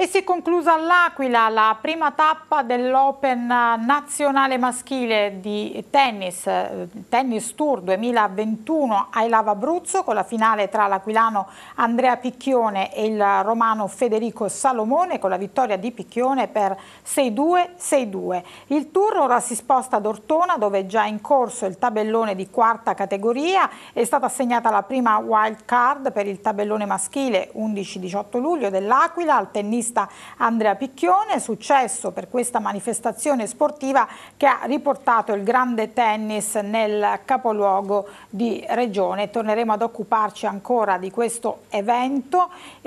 E si è conclusa all'Aquila la prima tappa dell'Open nazionale maschile di tennis, Tennis Tour 2021 ai Lava Abruzzo con la finale tra l'aquilano Andrea Picchione e il romano Federico Salomone con la vittoria di Picchione per 6-2, 6-2. Il tour ora si sposta ad Ortona dove è già in corso il tabellone di quarta categoria, è stata assegnata la prima wild card per il tabellone maschile 11-18 luglio dell'Aquila al tennista regista Andrea Picchione, successo per questa manifestazione sportiva che ha riportato il grande tennis nel capoluogo di regione. Torneremo ad occuparci ancora di questo evento.